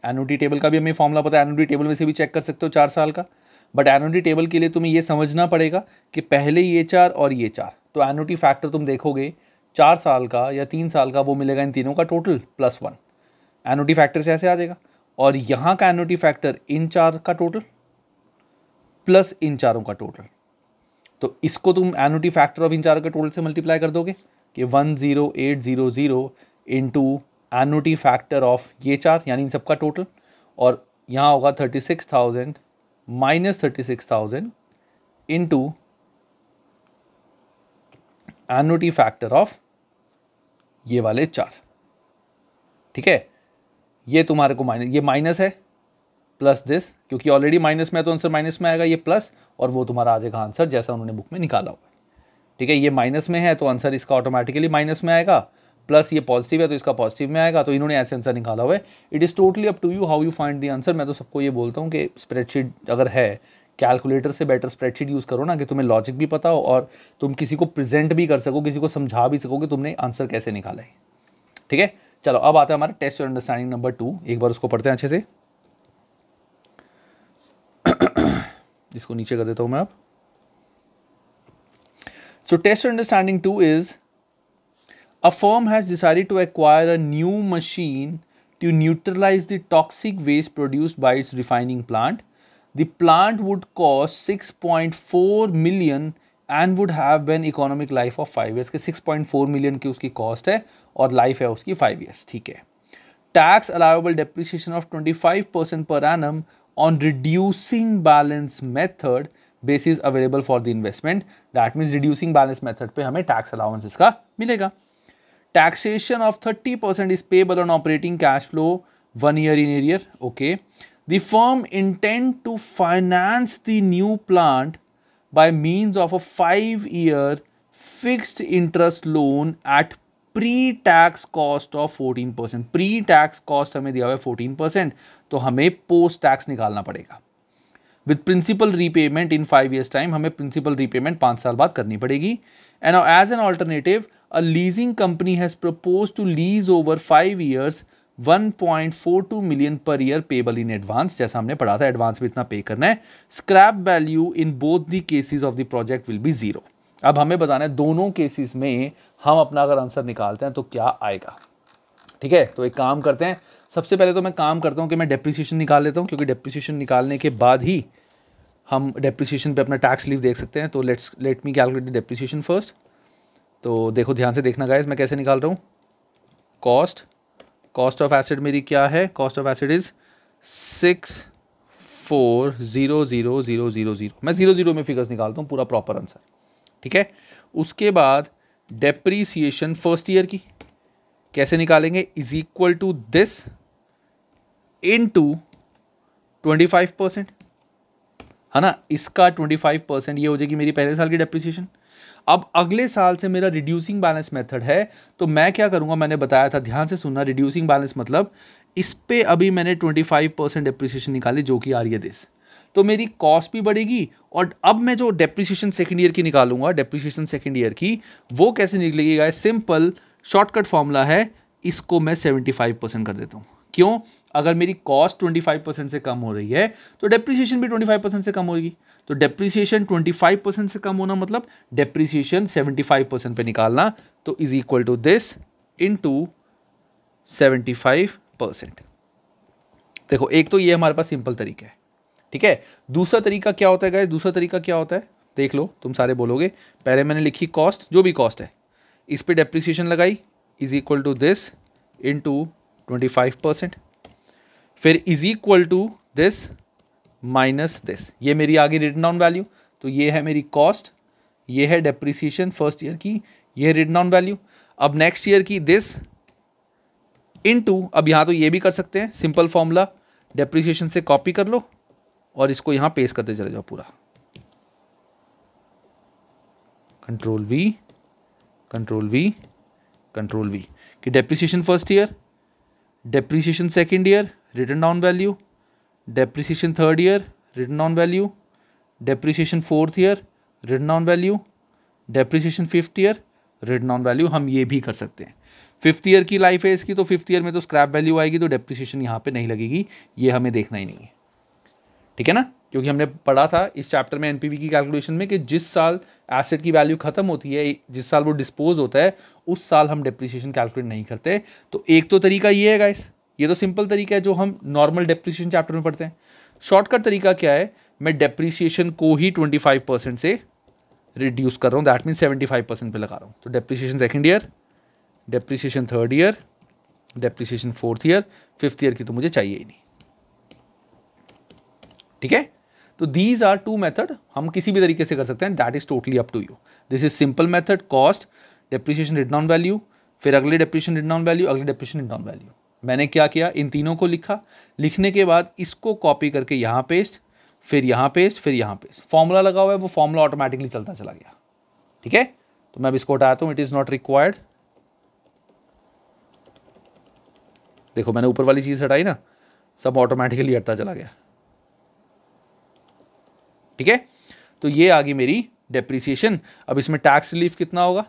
एनुटी टेबल का भी हमें फॉर्मूला पता है एनुटी टेबल में से भी चेक कर सकते हो चार साल का बट एनोटी टेबल के लिए तुम्हें ये समझना पड़ेगा कि पहले ये चार और ये चार तो एनोटी फैक्टर तुम देखोगे चार साल का या तीन साल का वो मिलेगा इन तीनों का total plus one annuity factor से ऐसे आ जाएगा और यहाँ का एनोटी फैक्टर इन चार का टोटल प्लस इन चारों का टोटल तो इसको तुम एनोटी फैक्टर ऑफ इन चारों के टोटल से मल्टीप्लाई कर दोगे कि one zero eight zero zero into annuity factor of ये चार यानी इन सबका टोटल और यहाँ होगा thirty six thousand minus thirty six thousand into annuity factor of ये वाले चार ठीक है ये तुम्हारे को माइनस ये माइनस है प्लस दिस क्योंकि ऑलरेडी माइनस में है तो आंसर माइनस में आएगा ये प्लस और वो तुम्हारा आ जाएगा आंसर जैसा उन्होंने बुक में निकाला हुआ है ठीक है ये माइनस में है तो आंसर इसका ऑटोमेटिकली माइनस में आएगा प्लस ये पॉजिटिव है तो इसका पॉजिटिव में आएगा तो इन्होंने ऐसे आंसर निकाला हुआ है it is totally up to you how you find the answer मैं तो सबको ये बोलता हूँ कि स्प्रेडशीट अगर है कैलकुलेटर से बेटर स्प्रेडशीट यूज़ करो ना कि तुम्हें लॉजिक भी पता हो और तुम किसी को प्रेजेंट भी कर सको किसी को समझा भी सको कि तुमने आंसर कैसे निकाला है ठीक है चलो अब आता है हमारा टेस्ट और अंडरस्टैंडिंग नंबर टू एक बार उसको पढ़ते हैं अच्छे से इसको नीचे कर देता हूँ मैं अब so test understanding two is A firm has decided to acquire a new machine to neutralize the toxic waste produced by its refining plant. The plant would cost 6.4 million and would have an economic life of five years के 6.4 million की उसकी cost है और life है उसकी five years ठीक है tax allowable depreciation of 25 percent per annum on reducing balance method basis available for the investment that means reducing balance method पे हमें टैक्स अलाउंस इसका मिलेगा taxation of 30% is payable on operating cash flow one year in arrear okay the firm intend to finance the new plant by means of a 5 year fixed interest loan at pre tax cost of 14 percent pre tax cost हमें दिया हुआ है 14 percent तो हमें post tax निकालना पड़ेगा with principal repayment in five years time हमें principal repayment पाँच साल बाद करनी पड़ेगी and as an alternative a leasing company has proposed to lease over five years 1.42 million per year payable in advance जैसा हमने पढ़ा था एडवांस में इतना पे करना है scrap value in both the cases of the project will be zero अब हमें बताना है दोनों केसेस में हम अपना अगर आंसर निकालते हैं तो क्या आएगा ठीक है तो एक काम करते हैं सबसे पहले तो मैं काम करता हूँ कि मैं डेप्रिसिएशन निकाल लेता हूँ क्योंकि डेप्रिसिएशन निकालने के बाद ही हम डेप्रिसिएशन पे अपना टैक्स लीव देख सकते हैं तो let's let me calculate depreciation first तो देखो ध्यान से देखना गाइज मैं कैसे निकाल रहा हूँ कॉस्ट कॉस्ट ऑफ एसिड मेरी क्या है cost of asset is six four zero zero zero zero zero मैं ज़ीरो ज़ीरो में फिगर्स निकालता हूँ पूरा प्रॉपर आंसर ठीक है उसके बाद डेप्रीसिएशन फर्स्ट ईयर की कैसे निकालेंगे is equal to this into twenty five percent है ना इसका ट्वेंटी फाइव परसेंट ये हो जाएगी मेरी पहले साल की डेप्रीसिएशन अब अगले साल से मेरा रिड्यूसिंग बैलेंस मेथड है तो मैं क्या करूँगा मैंने बताया था ध्यान से सुनना रिड्यूसिंग बैलेंस मतलब इस पर अभी मैंने ट्वेंटी फाइव परसेंट डिप्रिसिएशन निकाली जो कि है देश तो मेरी कॉस्ट भी बढ़ेगी और अब मैं जो डेप्रिसिएशन सेकेंड ईयर की निकालूंगा डेप्रिसिएशन सेकेंड ईयर की वो कैसे निकलेगी गाइस सिंपल शॉर्टकट फॉर्मूला है इसको मैं सेवेंटी फाइव परसेंट कर देता हूँ क्यों अगर मेरी कॉस्ट ट्वेंटी फाइव परसेंट से कम हो रही है तो डेप्रिसिएशन भी ट्वेंटी फाइव परसेंट से कम होगी तो डेप्रिसिएशन 25 परसेंट से कम होना मतलब डेप्रिसिएशन 75 परसेंट पर निकालना तो is equal to this into seventy percent देखो एक तो ये हमारे पास सिंपल तरीका है ठीक है दूसरा तरीका क्या होता है गाय दूसरा तरीका क्या होता है देख लो तुम सारे बोलोगे पहले मैंने लिखी कॉस्ट जो भी कॉस्ट है इस पर डेप्रिसिएशन लगाई is equal to this into twenty five percent फिर is equal to this minus this ये मेरी आगे रिटन डाउन वैल्यू तो ये है मेरी कॉस्ट ये है डेप्रिसिएशन फर्स्ट ईयर की ये रिटन डाउन वैल्यू अब नेक्स्ट ईयर की दिस इन टू अब यहाँ तो ये भी कर सकते हैं सिंपल फॉर्मूला डेप्रिसिएशन से कॉपी कर लो और इसको यहाँ पेस्ट करते चले जाओ पूरा control V control V control V कि depreciation first year depreciation second year return down value depreciation third year return on value depreciation fourth year return on value depreciation fifth year return on value हम ये भी कर सकते हैं fifth year की life है इसकी तो फिफ्थ ईयर में तो स्क्रैप वैल्यू आएगी तो डेप्रिसिएशन यहाँ पे नहीं लगेगी ये हमें देखना ही नहीं है ठीक है ना क्योंकि हमने पढ़ा था इस चैप्टर में एनपीवी की कैलकुलेशन में कि जिस साल एसेट की वैल्यू खत्म होती है जिस साल वो डिस्पोज होता है उस साल हम डिप्रिसिएशन कैलकुलेट नहीं करते तो एक तो तरीका ये है गाइस ये तो सिंपल तरीका है जो हम नॉर्मल डेप्रिसिएशन चैप्टर में पढ़ते हैं शॉर्टकट तरीका क्या है मैं डेप्रिसिएशन को ही ट्वेंटी फाइव परसेंट से रिड्यूस कर रहा हूँ that mean seventy five percent पर लगा रहा हूँ तो depreciation second year depreciation third year depreciation fourth year fifth year की तो मुझे चाहिए ही नहीं ठीक है तो दीज आर टू मेथड हम किसी भी तरीके से कर सकते हैं that is totally up to you this is simple method cost depreciation writ down value फिर अगले डेप्रिसिएशन रिट डाउन वैल्यू अगले डेप्रिसिएशन रिट डाउन वैल्यू मैंने क्या किया इन तीनों को लिखा लिखने के बाद इसको कॉपी करके यहाँ पेस्ट फिर यहाँ पेस्ट फिर यहाँ पेस्ट फॉर्मूला लगा हुआ है वो फॉर्मूला ऑटोमेटिकली चलता चला गया ठीक है तो मैं अब इसको हटाता हूँ इट इज़ नॉट रिक्वायर्ड देखो मैंने ऊपर वाली चीज़ हटाई ना सब ऑटोमेटिकली हटता चला गया ठीक है तो ये आ गई मेरी डेप्रिसिएशन अब इसमें टैक्स रिलीफ कितना होगा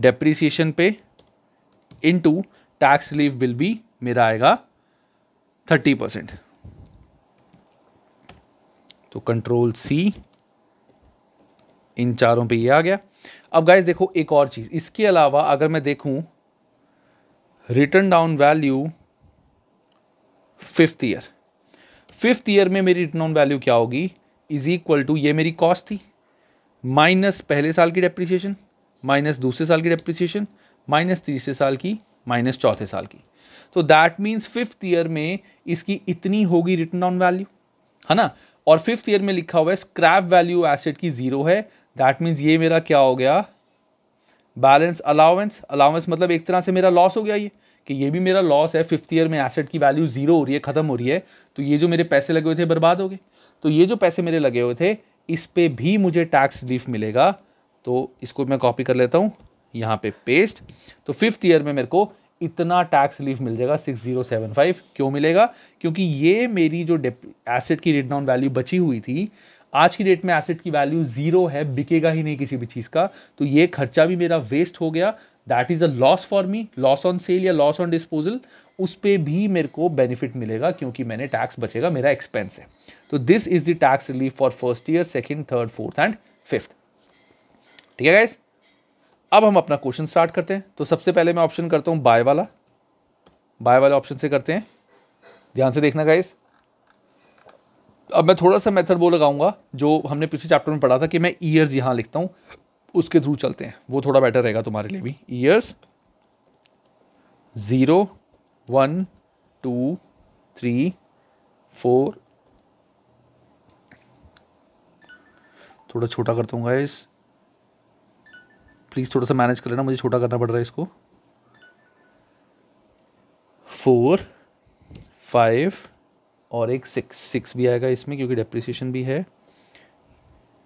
डेप्रीसीशन पे इनटू टैक्स रिलीफ बिल भी मेरा आएगा थर्टी परसेंट तो कंट्रोल सी इन चारों पे ये आ गया अब गाइज देखो एक और चीज़ इसके अलावा अगर मैं देखूं return down value fifth year fifth year में मेरी रिटर्न डाउन वैल्यू क्या होगी इज इक्वल टू ये मेरी कॉस्ट थी माइनस पहले साल की डेप्रिसिएशन माइनस दूसरे साल की डेप्रिसिएशन माइनस तीसरे साल की माइनस चौथे साल की तो दैट मीन्स फिफ्थ ईयर में इसकी इतनी होगी रिटर्न ऑन वैल्यू है ना और फिफ्थ ईयर में लिखा हुआ है स्क्रैप वैल्यू एसेट की ज़ीरो है दैट मीन्स ये मेरा क्या हो गया बैलेंस अलाउंस अलाउंस मतलब एक तरह से मेरा लॉस हो गया ये कि ये भी मेरा लॉस है फिफ्थ ईयर में एसेट की वैल्यू ज़ीरो हो रही है ख़त्म हो रही है तो ये जो मेरे पैसे लगे हुए थे बर्बाद हो गए तो ये जो पैसे मेरे लगे हुए थे इस पर भी मुझे टैक्स रिलीफ मिलेगा तो इसको मैं कॉपी कर लेता हूँ यहाँ पे पेस्ट तो फिफ्थ ईयर में मेरे को इतना टैक्स रिलीफ मिल जाएगा सिक्स जीरो सेवन फाइव क्यों मिलेगा क्योंकि ये मेरी जो एसेट की रेट डाउन वैल्यू बची हुई थी आज की डेट में एसेट की वैल्यू ज़ीरो है बिकेगा ही नहीं किसी भी चीज़ का तो ये खर्चा भी मेरा वेस्ट हो गया that is a loss for me loss on sale या लॉस ऑन डिस्पोजल उस पर भी मेरे को बेनिफिट मिलेगा क्योंकि मैंने टैक्स बचेगा मेरा एक्सपेंस है तो this is the tax relief for first year second third fourth and fifth ठीक है गाइज अब हम अपना क्वेश्चन स्टार्ट करते हैं तो सबसे पहले मैं ऑप्शन करता हूँ बाय वाला बाय वाले ऑप्शन से करते हैं ध्यान से देखना गाइस अब मैं थोड़ा सा मेथड वो लगाऊंगा जो हमने पिछले चैप्टर में पढ़ा था कि मैं ईयर्स यहाँ लिखता हूँ उसके थ्रू चलते हैं वो थोड़ा बेटर रहेगा तुम्हारे लिए भी years zero one two three four थोड़ा छोटा करता हूँ गाइस प्लीज़ थोड़ा सा मैनेज कर लेना मुझे छोटा करना पड़ रहा है इसको फोर फाइव और एक सिक्स सिक्स भी आएगा इसमें क्योंकि डेप्रिसिएशन भी है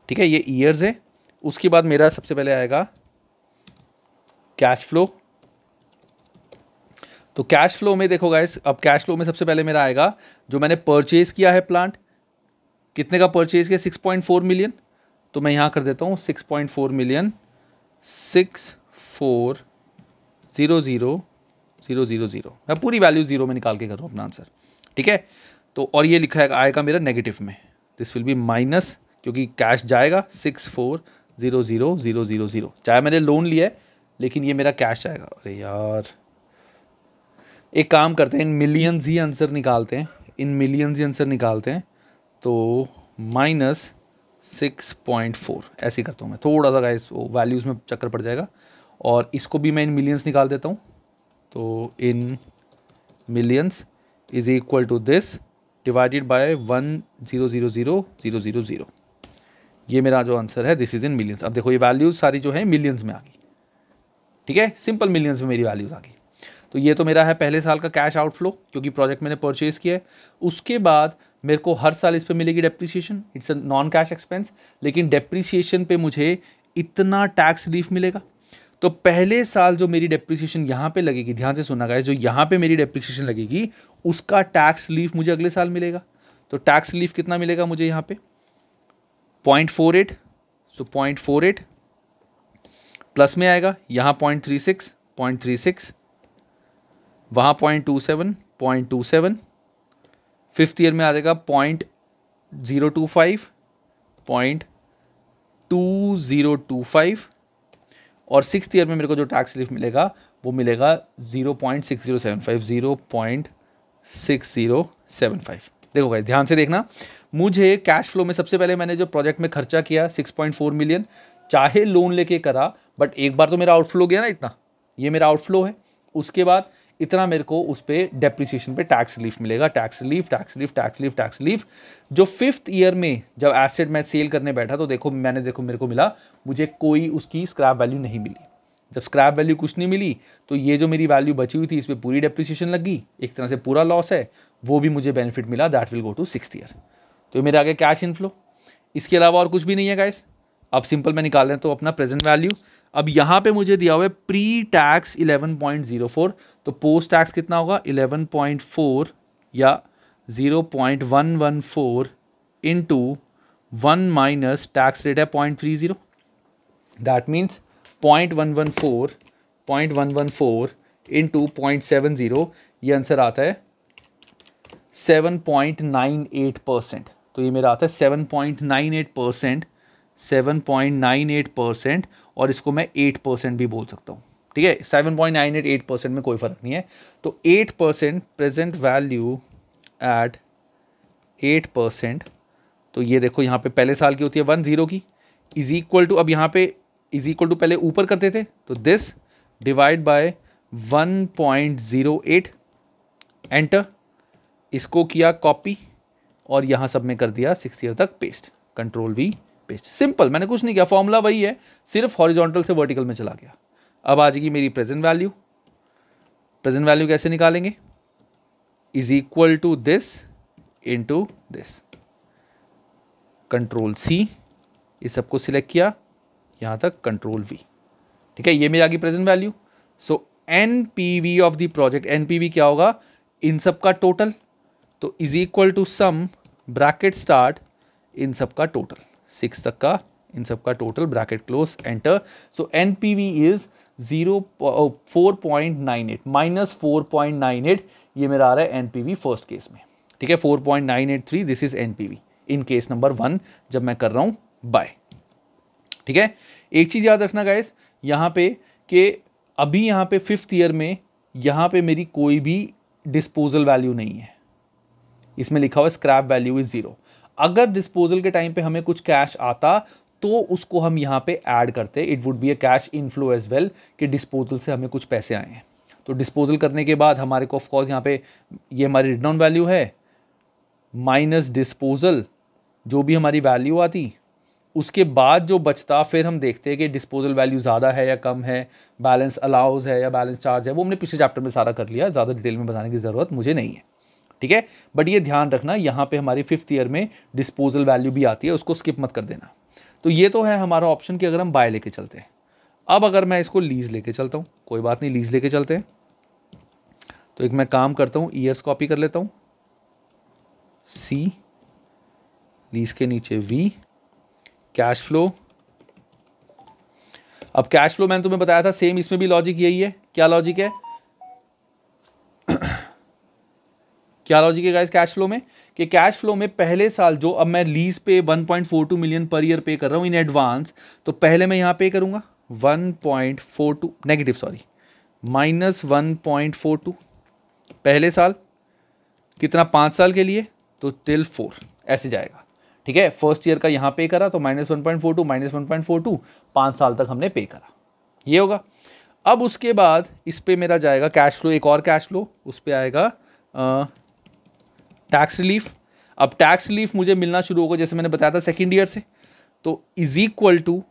ठीक है ये ईयर्स है उसके बाद मेरा सबसे पहले आएगा कैश फ्लो तो कैश फ्लो में देखो गाइस अब कैश फ्लो में सबसे पहले मेरा आएगा जो मैंने परचेज किया है प्लांट कितने का परचेज किया सिक्स पॉइंट फोर मिलियन तो मैं यहाँ कर देता हूँ four million six four zero zero zero zero zero मैं पूरी वैल्यू ज़ीरो में निकाल के करूँ अपना आंसर ठीक है तो और ये लिखा है आएगा मेरा नेगेटिव में दिस विल बी माइनस क्योंकि कैश जाएगा six four zero zero zero zero zero चाहे मैंने लोन लिया है लेकिन ये मेरा कैश आएगा अरे यार एक काम करते हैं इन मिलियंस ही आंसर निकालते हैं इन मिलियंस ही आंसर निकालते हैं तो माइनस सिक्स पॉइंट फोर ऐसे करता हूँ मैं थोड़ा सा गाइस वो वैल्यूज़ में चक्कर पड़ जाएगा और इसको भी मैं इन मिलियंस निकाल देता हूँ तो in millions is equal to this divided by one zero zero zero zero zero zero ये मेरा जो आंसर है दिस इज़ इन मिलियंस अब देखो ये वैल्यूज़ सारी जो है मिलियंस में आ गई ठीक है सिंपल मिलियंस में मेरी वैल्यूज़ आ गई तो ये तो मेरा है पहले साल का कैश आउटफ्लो क्योंकि प्रोजेक्ट मैंने परचेज़ किया है उसके बाद मेरे को हर साल इस पर मिलेगी depreciation it's a non cash expense लेकिन डेप्रिसिएशन पे मुझे इतना टैक्स रिलीफ मिलेगा तो पहले साल जो मेरी डेप्रिसिएशन यहाँ पे लगेगी ध्यान से सुना गया जो यहाँ पे मेरी डेप्रिसिएशन लगेगी उसका टैक्स रिलीफ मुझे अगले साल मिलेगा तो टैक्स रिलीफ कितना मिलेगा मुझे यहाँ पे पॉइंट फोर एट तो पॉइंट फोर एट प्लस में आएगा यहाँ point three six point three six वहाँ point two seven point two seven fifth year में आ जाएगा point zero two five point two zero two five और सिक्स ईयर में मेरे को जो टैक्स रिलीफ मिलेगा वो मिलेगा zero point six zero seven five zero point six zero seven five देखो गाइस ध्यान से देखना मुझे कैश फ्लो में सबसे पहले मैंने जो प्रोजेक्ट में खर्चा किया सिक्स पॉइंट फोर मिलियन चाहे लोन लेके करा बट एक बार तो मेरा आउटफ्लो गया ना इतना ये मेरा आउटफ्लो है उसके बाद इतना मेरे को उस पर डेप्रिसिएशन पे टैक्स रिलीफ मिलेगा tax relief tax relief tax relief tax relief जो फिफ्थ ईयर में जब एसेट मैं सेल करने बैठा तो देखो मैंने देखो मेरे को मिला मुझे कोई उसकी स्क्रैप वैल्यू नहीं मिली जब स्क्रैप वैल्यू कुछ नहीं मिली तो ये जो मेरी वैल्यू बची हुई थी इस पर पूरी डेप्रिसिएशन लगी एक तरह से पूरा लॉस है वो भी मुझे बेनिफिट मिला that will go to six year तो मेरे आगे कैश इनफ्लो इसके अलावा और कुछ भी नहीं है गाइस अब सिंपल मैं निकाल लें तो अपना प्रेजेंट वैल्यू अब यहां पे मुझे दिया हुआ है प्री टैक्स 11.04 तो पोस्ट टैक्स कितना होगा 11.4 या 0.114 into one minus tax rate है point three zero that means point one one four point one one four into point seven zero ये आंसर आता है seven point nine eight percent तो ये मेरा आता है seven point nine eight percent seven point nine eight percent और इसको मैं एट परसेंट भी बोल सकता हूँ ठीक है seven point nine eight eight percent में कोई फ़र्क नहीं है तो eight percent present value eight eight percent तो ये देखो यहाँ पे पहले साल की होती है वन ज़ीरो की इज़ इक्वल टू अब यहाँ पे इज़ इक्वल टू पहले ऊपर करते थे तो this divide by one point zero eight enter इसको किया कॉपी और यहाँ सब में कर दिया सिक्स ईयर तक पेस्ट कंट्रोल भी पेज सिंपल मैंने कुछ नहीं किया फॉर्मूला वही है सिर्फ हॉरिजॉन्टल से वर्टिकल में चला गया अब आ जाएगी मेरी प्रेजेंट वैल्यू प्रेजेंट वैल्यू कैसे निकालेंगे is equal to this into this control C इस सबको सिलेक्ट किया यहां तक कंट्रोल वी ठीक है ये मेरी आ गई present value so N P V of the project N P V क्या होगा इन सब का टोटल तो is equal to sum bracket start इन सब का टोटल सिक्स तक का इन सब का total bracket close enter so N P V is zero four point nine eight minus four point nine eight ये मेरा आ रहा है N P V first case में ठीक है four point nine eight three this is N P V in case number one जब मैं कर रहा हूँ बाय ठीक है एक चीज़ याद रखना गाइस यहाँ पे कि अभी यहाँ पे फिफ्थ ईयर में यहाँ पे मेरी कोई भी डिस्पोजल वैल्यू नहीं है इसमें लिखा हुआ स्क्रैप वैल्यू इज़ ज़ीरो अगर डिस्पोजल के टाइम पे हमें कुछ कैश आता तो उसको हम यहाँ पे ऐड करते it would be a cash inflow as well कि डिस्पोजल से हमें कुछ पैसे आए हैं तो डिस्पोजल करने के बाद हमारे को ऑफकोर्स यहाँ पे ये हमारी रिटर्न वैल्यू है माइनस डिस्पोजल जो भी हमारी वैल्यू आती उसके बाद जो बचता फिर हम देखते हैं कि डिस्पोजल वैल्यू ज़्यादा है या कम है बैलेंस अलाउज है या बैलेंस चार्ज है वो हमने पिछले चैप्टर में सारा कर लिया ज़्यादा डिटेल में बताने की ज़रूरत मुझे नहीं है ठीक है बट ये ध्यान रखना यहाँ पे हमारी फिफ्थ ईयर में डिस्पोजल वैल्यू भी आती है उसको स्किप मत कर देना तो ये तो है हमारा ऑप्शन कि अगर हम बाय लेके चलते हैं अब अगर मैं इसको लीज लेके चलता हूँ कोई बात नहीं लीज लेके चलते हैं तो एक मैं काम करता हूँ ईयर्स कॉपी कर लेता हूँ सी लीज के नीचे वी कैश फ्लो अब कैश फ्लो मैंने तुम्हें बताया था सेम इसमें भी लॉजिक यही है क्या लॉजिक है क्या लॉजिक है गाइस कैश फ्लो में कि कैश फ्लो में पहले साल जो अब मैं लीज पे 1.42 मिलियन पर ईयर पे कर रहा हूँ इन एडवांस तो पहले मैं यहाँ पे करूँगा 1.42 नेगेटिव सॉरी माइनस 1.42 पहले साल कितना पाँच साल के लिए तो टिल फोर ऐसे जाएगा ठीक है फर्स्ट ईयर का यहाँ पे करा तो minus one point four two minus one point four two पाँच साल तक हमने पे करा ये होगा अब उसके बाद इस पर मेरा जाएगा कैश फ्लो एक और कैश फ्लो उस पर आएगा टैक्स रिलीफ अब टैक्स रिलीफ मुझे मिलना शुरू होगा जैसे मैंने बताया था सेकेंड ईयर से तो इज इक्वल टू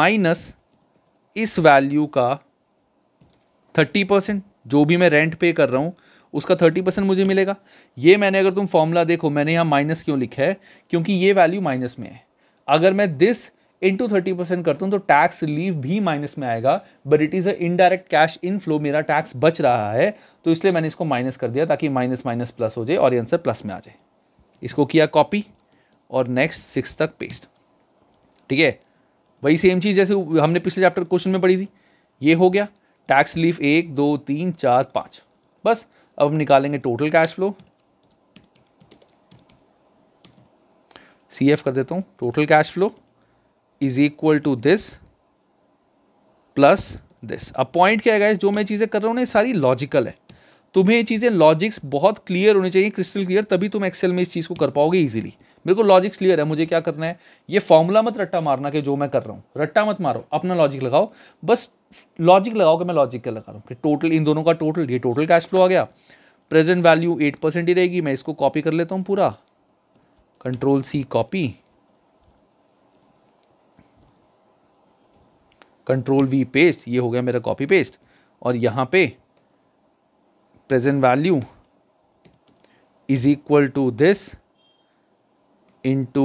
माइनस इस वैल्यू का थर्टी परसेंट जो भी मैं रेंट पे कर रहा हूँ उसका थर्टी परसेंट मुझे मिलेगा ये मैंने अगर तुम फॉर्मूला देखो मैंने यहाँ माइनस क्यों लिखा है क्योंकि ये वैल्यू माइनस में है अगर मैं दिस इंटू थर्टी परसेंट करता हूँ तो टैक्स लीव भी माइनस में आएगा but it is a indirect cash inflow मेरा टैक्स बच रहा है तो इसलिए मैंने इसको माइनस कर दिया ताकि माइनस माइनस प्लस हो जाए और आंसर प्लस में आ जाए इसको किया कॉपी और नेक्स्ट सिक्स तक पेस्ट ठीक है वही सेम चीज़ जैसे हमने पिछले चैप्टर क्वेश्चन में पढ़ी थी ये हो गया टैक्स रिलीफ एक दो तीन चार पाँच बस अब हम निकालेंगे total cash flow C F कर देता हूँ total cash flow is equal to this plus this अब पॉइंट क्या है जो मैं चीज़ें कर रहा हूँ ना सारी लॉजिकल है तुम्हें ये चीज़ें लॉजिक्स बहुत क्लियर होनी चाहिए क्रिस्टल क्लियर तभी तुम एक्सेल में इस चीज़ को कर पाओगे इजीली मेरे को लॉजिक्स क्लियर है मुझे क्या करना है ये फॉर्मूला मत रट्टा मारना कि जो मैं कर रहा हूँ रट्टा मत मारो अपना लॉजिक लगाओ बस लॉजिक लगाओ कि मैं लॉजिक क्या लगा रहा हूँ कि टोटल इन दोनों का टोटल ये टोटल कैश फ्लो आ गया प्रेजेंट वैल्यू एट परसेंट ही रहेगी मैं इसको कॉपी कर लेता हूँ पूरा control C copy control V paste ये हो गया मेरा कॉपी पेस्ट और यहाँ पे present value is equal to this into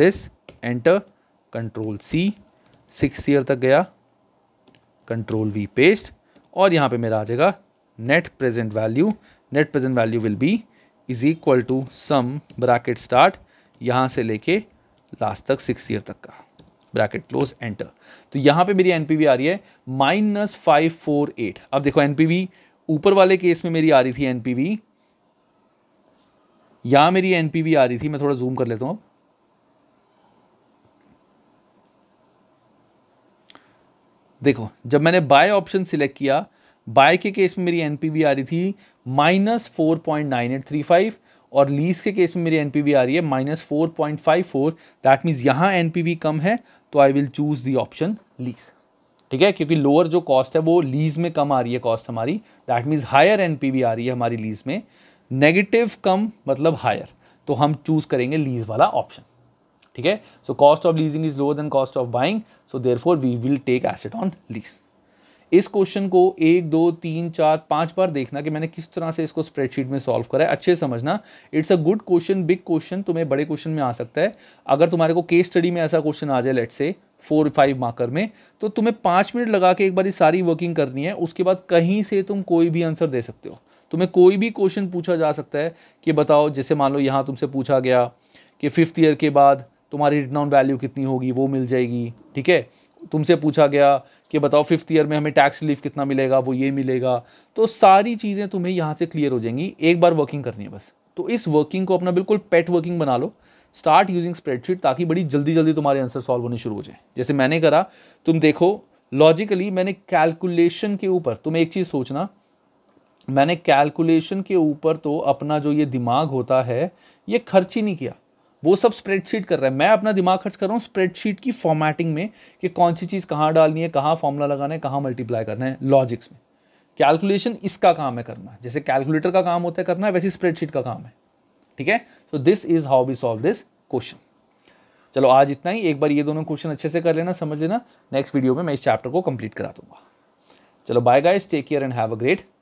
this enter control C six year तक गया कंट्रोल वी पेस्ट और यहाँ पे मेरा आ जाएगा net present value net present value will be is equal to sum bracket start यहाँ से लेके लास्ट तक सिक्स ईयर तक का ब्रैकेट क्लोज एंटर तो यहाँ पे मेरी एनपीवी आ रही है माइनस फाइव फोर एट अब देखो एनपीवी ऊपर वाले केस में मेरी आ रही थी एनपीवी यहाँ मेरी एनपीवी आ रही थी मैं थोड़ा जूम कर लेता हूँ देखो जब मैंने बाय ऑप्शन सिलेक्ट किया बाय के केस में मेरी एनपीवी आ रही थी minus four point nine eight three five और लीज के केस में मेरी एनपीवी आ रही है minus four point five four that means यहाँ एनपीवी कम है तो I will choose the option lease ठीक है क्योंकि लोअर जो कॉस्ट है वो लीज में कम आ रही है कॉस्ट हमारी दैट मीन्स हायर एन आ रही है हमारी लीज में नेगेटिव कम मतलब हायर तो हम चूज़ करेंगे लीज वाला ऑप्शन ठीक है so cost of leasing is lower than cost of buying so therefore we will take asset on lease इस क्वेश्चन को एक दो तीन चार पांच बार देखना कि मैंने किस तरह से इसको स्प्रेडशीट में सॉल्व करा है अच्छे समझना it's a good question big question तुम्हें बड़े क्वेश्चन में आ सकता है अगर तुम्हारे को केस स्टडी में ऐसा क्वेश्चन आ जाए लेट से फोर फाइव मार्कर में तो तुम्हें पाँच मिनट लगा के एक बार सारी वर्किंग करनी है उसके बाद कहीं से तुम कोई भी आंसर दे सकते हो तुम्हें कोई भी क्वेश्चन पूछा जा सकता है कि बताओ जैसे मान लो यहाँ तुमसे पूछा गया कि फिफ्थ ईयर के बाद तुम्हारी रिटर्न वैल्यू कितनी होगी वो मिल जाएगी ठीक है तुमसे पूछा गया कि बताओ फिफ्थ ईयर में हमें टैक्स रिलीफ कितना मिलेगा वो ये मिलेगा तो सारी चीज़ें तुम्हें यहाँ से क्लियर हो जाएंगी एक बार वर्किंग करनी है बस तो इस वर्किंग को अपना बिल्कुल पेट वर्किंग बना लो स्टार्ट यूजिंग स्प्रेडशीट ताकि बड़ी जल्दी जल्दी तुम्हारे आंसर सॉल्व होने शुरू हो जाए जैसे मैंने करा तुम देखो लॉजिकली मैंने कैलकुलेशन के ऊपर तुम एक चीज़ सोचना मैंने कैलकुलेशन के ऊपर तो अपना जो ये दिमाग होता है ये खर्च ही नहीं किया वो सब स्प्रेडशीट कर रहा है मैं अपना दिमाग खर्च कर रहा हूँ स्प्रेडशीट की फॉर्मेटिंग में कि कौन सी चीज़ कहाँ डालनी है कहाँ फॉर्मूला लगाना है कहाँ मल्टीप्लाई करना है लॉजिक्स में कैलकुलेशन इसका काम है करना जैसे कैलकुलेटर का काम होता है करना है वैसे स्प्रेडशीट का काम है ठीक है so this is how we solve this question चलो आज इतना ही एक बार ये दोनों क्वेश्चन अच्छे से कर लेना समझ लेना नेक्स्ट वीडियो में मैं इस चैप्टर को कंप्लीट करा दूंगा चलो bye guys take care and have a great